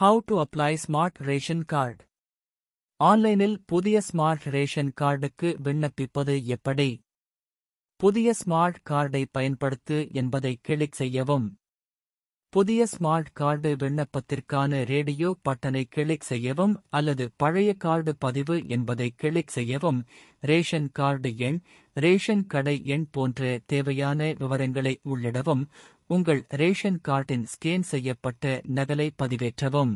how to apply smart ration card ஆன்லைனில் புதிய smart ration கார்டுக்கு விண்ணப்பிப்பது எப்படி புதிய ஸ்மார்ட் கார்டை பயன்படுத்து என்பதை கிளிக் செய்யவும் புதிய ஸ்மார்ட் கார்டு விண்ணப்பத்திற்கான ரேடியோ பட்டனை கிளிக் செய்யவும் அல்லது பழைய கார்டு பதிவு என்பதை கிளிக் செய்யவும் ரேஷன் கார்டு எண் ரேஷன் கடை எண் போன்ற தேவையான விவரங்களை உள்ளிடவும் உங்கள் ரேஷன் கார்டின் ஸ்கேன் செய்யப்பட்ட நகலை பதிவேற்றவும்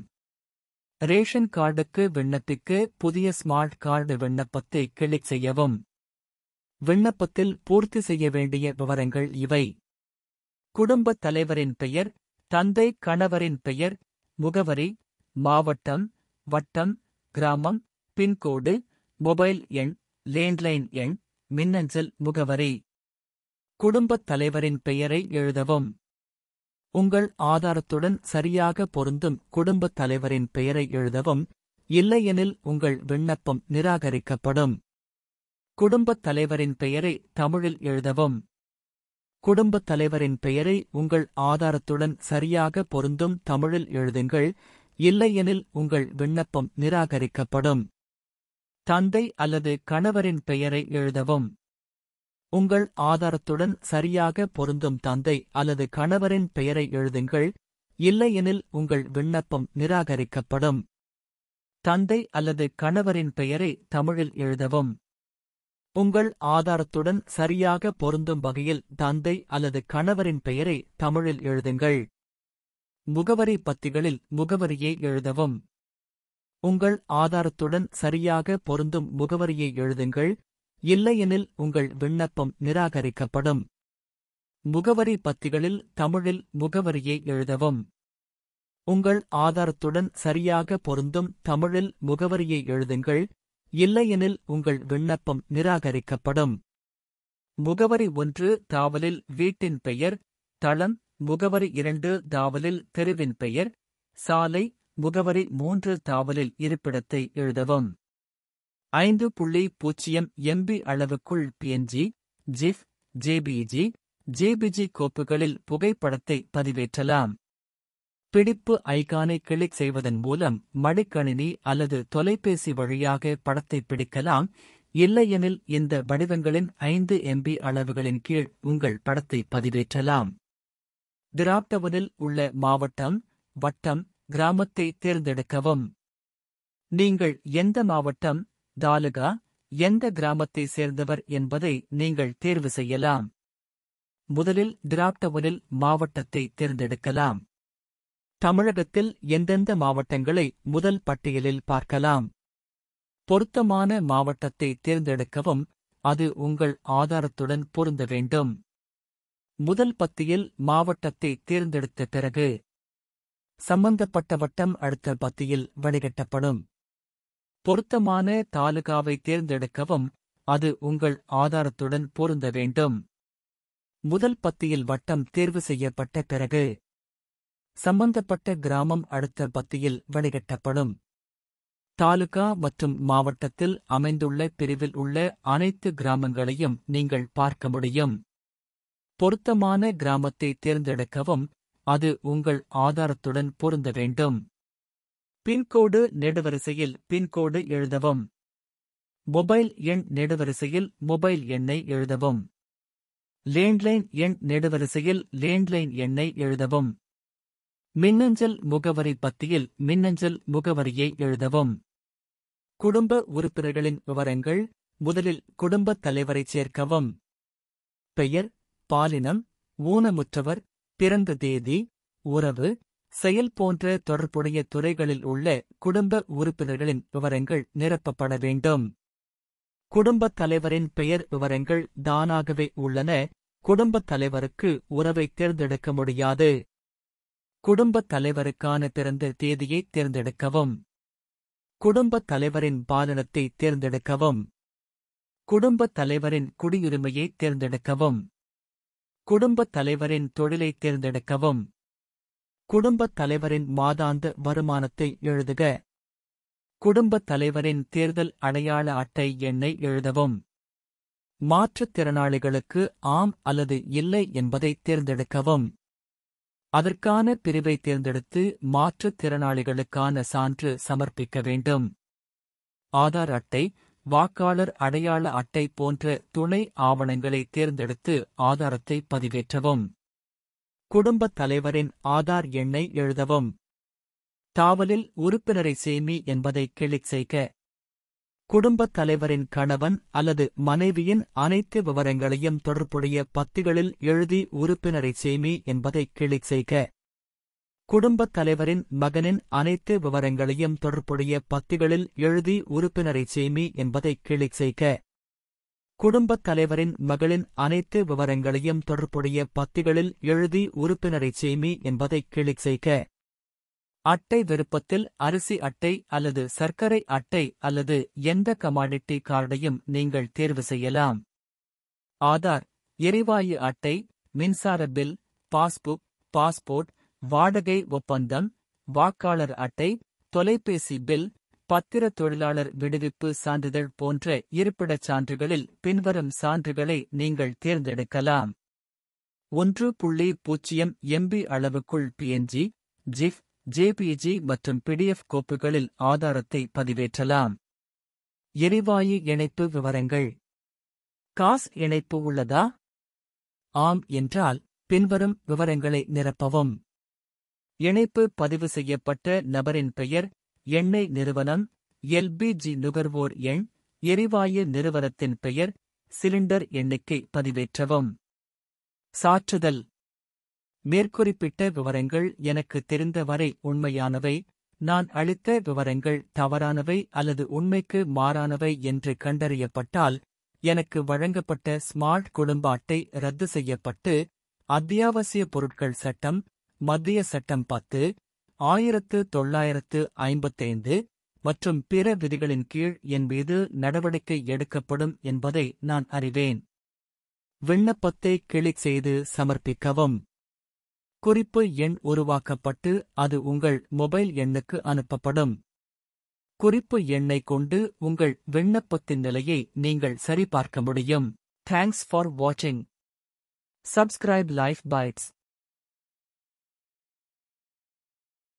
ரேஷன் கார்டுக்கு விண்ணப்பிக்கு புதிய ஸ்மார்ட் கார்டு விண்ணப்பத்தை கிளிக் செய்யவும் விண்ணப்பத்தில் பூர்த்தி செய்ய வேண்டிய விவரங்கள் இவை குடும்பத் தலைவரின் பெயர் தந்தை கணவரின் பெயர் முகவரி மாவட்டம் வட்டம் கிராமம் பின்கோடு மொபைல் எண் லேண்ட்லைன் எண் மின்னஞ்சல் முகவரி குடும்பத் தலைவரின் பெயரை எழுதவும் உங்கள் ஆதாரத்துடன் சரியாக பொருந்தும் குடும்பத் தலைவரின் பெயரை எழுதவும் இல்லையெனில் உங்கள் விண்ணப்பம் நிராகரிக்கப்படும் குடும்பத் தலைவரின் பெயரை தமிழில் எழுதவும் குடும்பத் தலைவரின் பெயரை உங்கள் ஆதாரத்துடன் சரியாக பொருந்தும் தமிழில் எழுதுங்கள் இல்லையெனில் உங்கள் விண்ணப்பம் நிராகரிக்கப்படும் தந்தை அல்லது கணவரின் பெயரை எழுதவும் உங்கள் ஆதாரத்துடன் சரியாக பொருந்தும் தந்தை அல்லது கணவரின் பெயரை எழுதுங்கள் இல்லையெனில் உங்கள் விண்ணப்பம் நிராகரிக்கப்படும் தந்தை அல்லது கணவரின் பெயரை தமிழில் எழுதவும் உங்கள் ஆதாரத்துடன் சரியாக பொருந்தும் வகையில் தந்தை அல்லது கணவரின் பெயரை தமிழில் எழுதுங்கள் முகவரி பத்திகளில் முகவரியை எழுதவும் உங்கள் ஆதாரத்துடன் சரியாக பொருந்தும் முகவரியை எழுதுங்கள் இல்லையெனில் உங்கள் விண்ணப்பம் நிராகரிக்கப்படும் முகவரி பத்திகளில் தமிழில் முகவரியை எழுதவும் உங்கள் ஆதாரத்துடன் சரியாக பொருந்தும் தமிழில் முகவரியை எழுதுங்கள் இல்லையெனில் உங்கள் விண்ணப்பம் நிராகரிக்கப்படும் முகவரி ஒன்று தாவலில் வீட்டின் பெயர் தளம் முகவரி இரண்டு தாவலில் தெருவின் பெயர் சாலை முகவரி மூன்று தாவலில் இருப்பிடத்தை எழுதவும் ஐந்து புள்ளி பூஜ்ஜியம் எம்பி அளவுக்குள் பிஎன்ஜி ஜிஃப் ஜேபிஜி ஜேபிஜி கோப்புகளில் புகைப்படத்தை பதிவேற்றலாம் பிடிப்பு ஐகானை கிளிக் செய்வதன் மூலம் மடிக்கணினி அல்லது தொலைபேசி வழியாக படத்தை பிடிக்கலாம் இல்லையெனில் இந்த வடிவங்களின் ஐந்து எம்பி அளவுகளின் கீழ் உங்கள் படத்தை பதிவேற்றலாம் திராப்டவனில் உள்ள மாவட்டம் வட்டம் கிராமத்தை தேர்ந்தெடுக்கவும் நீங்கள் எந்த மாவட்டம் தாலுகா எந்த கிராமத்தை சேர்ந்தவர் என்பதை நீங்கள் தேர்வு செய்யலாம் முதலில் திராப்டவனில் மாவட்டத்தை தேர்ந்தெடுக்கலாம் தமிழகத்தில் எந்தெந்த மாவட்டங்களை முதல் பட்டியலில் பார்க்கலாம் பொருத்தமான மாவட்டத்தை தேர்ந்தெடுக்கவும் அது உங்கள் ஆதாரத்துடன் பொருந்த வேண்டும் முதல் பத்தியில் மாவட்டத்தை தேர்ந்தெடுத்த பிறகு சம்பந்தப்பட்ட வட்டம் அடுத்த பத்தியில் வழிகட்டப்படும் பொருத்தமான தாலுகாவை தேர்ந்தெடுக்கவும் அது உங்கள் ஆதாரத்துடன் பொருந்த வேண்டும் முதல் பத்தியில் வட்டம் தேர்வு செய்யப்பட்ட பிறகு சம்பந்தப்பட்ட கிராமம் அடுத்த பத்தியில் வெளியிடப்படும் தாலுகா மற்றும் மாவட்டத்தில் அமைந்துள்ள பிரிவில் உள்ள அனைத்து கிராமங்களையும் நீங்கள் பார்க்க முடியும் பொருத்தமான கிராமத்தை தேர்ந்தெடுக்கவும் அது உங்கள் ஆதாரத்துடன் பொருந்த வேண்டும் பின்கோடு நெடுவரிசையில் பின்கோடு எழுதவும் மொபைல் எண் நெடுவரிசையில் மொபைல் எண்ணை எழுதவும் லேண்ட்லைன் எண் நெடுவரிசையில் லேண்ட்லைன் எண்ணை எழுதவும் மின்னஞ்சல் முகவரி பத்தியில் மின்னஞ்சல் முகவரியை எழுதவும் குடும்ப உறுப்பினர்களின் விவரங்கள் முதலில் குடும்பத் தலைவரை சேர்க்கவும் பெயர் பாலினம் ஊனமுற்றவர் பிறந்த தேதி உறவு செயல் போன்ற தொடர்புடைய துறைகளில் உள்ள குடும்ப உறுப்பினர்களின் விவரங்கள் நிரப்பப்பட வேண்டும் குடும்பத் தலைவரின் பெயர் விவரங்கள் தானாகவே உள்ளன குடும்பத் தலைவருக்கு உறவை தேர்ந்தெடுக்க முடியாது குடும்பத் தலைவருக்கான பிறந்த தேதியை தேர்ந்தெடுக்கவும் குடும்பத் தலைவரின் பாலனத்தை தேர்ந்தெடுக்கவும் குடும்பத் தலைவரின் குடியுரிமையை தேர்ந்தெடுக்கவும் குடும்பத் தலைவரின் தொழிலை தேர்ந்தெடுக்கவும் குடும்பத் தலைவரின் மாதாந்த வருமானத்தை எழுதுக குடும்பத் தலைவரின் தேர்தல் அடையாள அட்டை எண்ணை எழுதவும் மாற்றுத்திறனாளிகளுக்கு ஆம் அல்லது இல்லை என்பதை தேர்ந்தெடுக்கவும் அதற்கான பிரிவை தேர்ந்தெடுத்து மாற்றுத்திறனாளிகளுக்கான சான்று சமர்ப்பிக்க வேண்டும் ஆதார் அட்டை வாக்காளர் அடையாள அட்டை போன்ற துணை ஆவணங்களை தேர்ந்தெடுத்து ஆதாரத்தை பதிவேற்றவும் குடும்பத் தலைவரின் ஆதார் எண்ணை எழுதவும் தாவலில் உறுப்பினரை சேமி என்பதை கிளிக் செய்க குடும்பத் தலைவரின் கணவன் அல்லது மனைவியின் அனைத்து விவரங்களையும் தொடர்புடைய பத்திகளில் எழுதி உறுப்பினரை சேமி என்பதை கிளிக் செய்க குடும்பத் தலைவரின் மகனின் அனைத்து விவரங்களையும் தொடர்புடைய பத்திகளில் எழுதி உறுப்பினரை சேமி என்பதை கிளிக் செய்க குடும்பத் தலைவரின் மகளின் அனைத்து விவரங்களையும் தொடர்புடைய பத்திகளில் எழுதி உறுப்பினரை சேமி என்பதை கிளிக் செய்க அட்டை விருப்பத்தில் அரிசி அட்டை அல்லது சர்க்கரை அட்டை அல்லது எந்த கமாடிட்டி கார்டையும் நீங்கள் தேர்வு செய்யலாம் ஆதார் எரிவாயு அட்டை மின்சார பில் பாஸ்புக் பாஸ்போர்ட் வாடகை ஒப்பந்தம் வாக்காளர் அட்டை தொலைபேசி பில் பத்திர தொழிலாளர் விடுவிப்பு சான்றிதழ் போன்ற இருப்பிடச் சான்றுகளில் பின்வரும் சான்றுகளை நீங்கள் தேர்ந்தெடுக்கலாம் ஒன்று புள்ளி பூஜ்ஜியம் எம்பி அளவுக்குள் பிஎன்ஜி ஜிஃப் ஜேபிஜி மற்றும் பிடிஎஃப் கோப்புகளில் ஆதாரத்தை பதிவேற்றலாம் எரிவாயு இணைப்பு விவரங்கள் காஸ் இணைப்பு உள்ளதா ஆம் என்றால் பின்வரும் விவரங்களை நிரப்பவும் இணைப்பு பதிவு செய்யப்பட்ட நபரின் பெயர் எண்ணெய் நிறுவனம் எல்பிஜி நுகர்வோர் எண் எரிவாயு நிறுவனத்தின் பெயர் சிலிண்டர் எண்ணிக்கை பதிவேற்றவும் சாற்றுதல் மேற்குறிப்பிட்ட விவரங்கள் எனக்கு தெரிந்த வரை உண்மையானவை நான் அளித்த விவரங்கள் தவறானவை அல்லது உண்மைக்கு மாறானவை என்று கண்டறியப்பட்டால் எனக்கு வழங்கப்பட்ட ஸ்மார்ட் குடும்ப அட்டை ரத்து செய்யப்பட்டு அத்தியாவசிய பொருட்கள் சட்டம் மத்திய சட்டம் பத்து ஆயிரத்து தொள்ளாயிரத்து ஐம்பத்தைந்து மற்றும் பிற விதிகளின் கீழ் என் மீது நடவடிக்கை எடுக்கப்படும் என்பதை நான் அறிவேன் விண்ணப்பத்தை கிளிக் செய்து சமர்ப்பிக்கவும் குறிப்பு எண் உருவாக்கப்பட்டு அது உங்கள் மொபைல் எண்ணுக்கு அனுப்பப்படும் குறிப்பு எண்ணை கொண்டு உங்கள் விண்ணப்பத்தின் நிலையை நீங்கள் சரிபார்க்க முடியும் தேங்க்ஸ் ஃபார் வாட்சிங் சப்ஸ்கிரைப் லைஃப் பைட்ஸ்